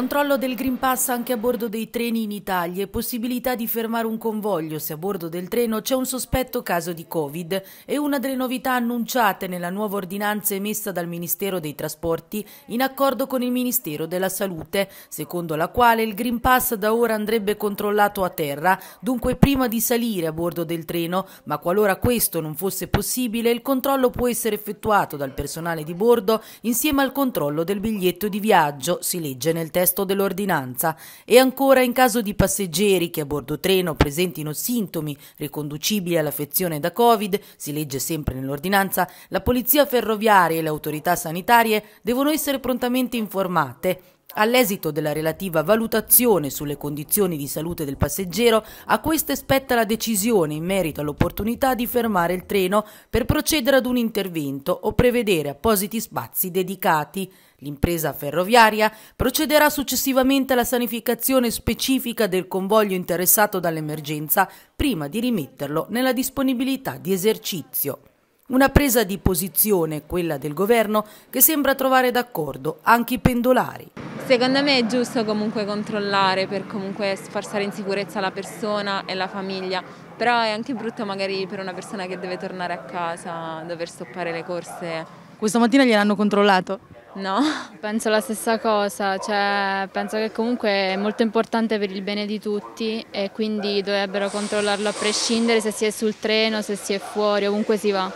Controllo del Green Pass anche a bordo dei treni in Italia e possibilità di fermare un convoglio se a bordo del treno c'è un sospetto caso di Covid. È una delle novità annunciate nella nuova ordinanza emessa dal Ministero dei Trasporti in accordo con il Ministero della Salute, secondo la quale il Green Pass da ora andrebbe controllato a terra, dunque prima di salire a bordo del treno, ma qualora questo non fosse possibile il controllo può essere effettuato dal personale di bordo insieme al controllo del biglietto di viaggio, si legge nel testo testo dell'ordinanza e ancora in caso di passeggeri che a bordo treno presentino sintomi riconducibili all'affezione da Covid, si legge sempre nell'ordinanza, la polizia ferroviaria e le autorità sanitarie devono essere prontamente informate All'esito della relativa valutazione sulle condizioni di salute del passeggero, a queste spetta la decisione in merito all'opportunità di fermare il treno per procedere ad un intervento o prevedere appositi spazi dedicati. L'impresa ferroviaria procederà successivamente alla sanificazione specifica del convoglio interessato dall'emergenza prima di rimetterlo nella disponibilità di esercizio. Una presa di posizione, quella del governo, che sembra trovare d'accordo anche i pendolari. Secondo me è giusto comunque controllare per comunque far stare in sicurezza la persona e la famiglia, però è anche brutto magari per una persona che deve tornare a casa dover stoppare le corse. Questa mattina gliel'hanno controllato? No, penso la stessa cosa, cioè, penso che comunque è molto importante per il bene di tutti e quindi dovrebbero controllarlo a prescindere se si è sul treno, se si è fuori, ovunque si va.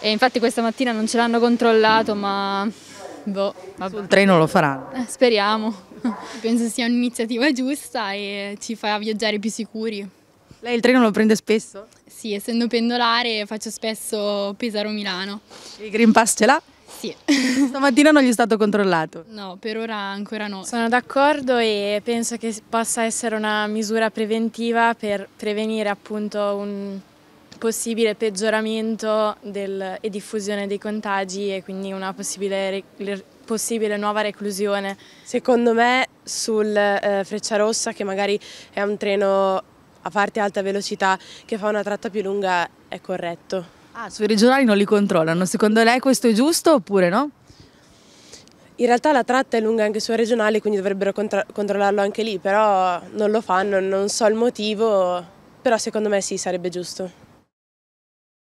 E infatti questa mattina non ce l'hanno controllato ma Boh, vabbè. Sul treno lo faranno. Eh, speriamo. Penso sia un'iniziativa giusta e ci fa viaggiare più sicuri. Lei il treno lo prende spesso? Sì, essendo pendolare faccio spesso Pesaro-Milano. Il Green Pass ce l'ha? Sì. Stamattina non gli è stato controllato? No, per ora ancora no. Sono d'accordo e penso che possa essere una misura preventiva per prevenire appunto un possibile peggioramento del, e diffusione dei contagi e quindi una possibile, possibile nuova reclusione. Secondo me sul eh, Freccia che magari è un treno a parte alta velocità che fa una tratta più lunga, è corretto. Ah, sui regionali non li controllano, secondo lei questo è giusto oppure no? In realtà la tratta è lunga anche sui regionali, quindi dovrebbero contro controllarlo anche lì, però non lo fanno, non so il motivo, però secondo me sì, sarebbe giusto.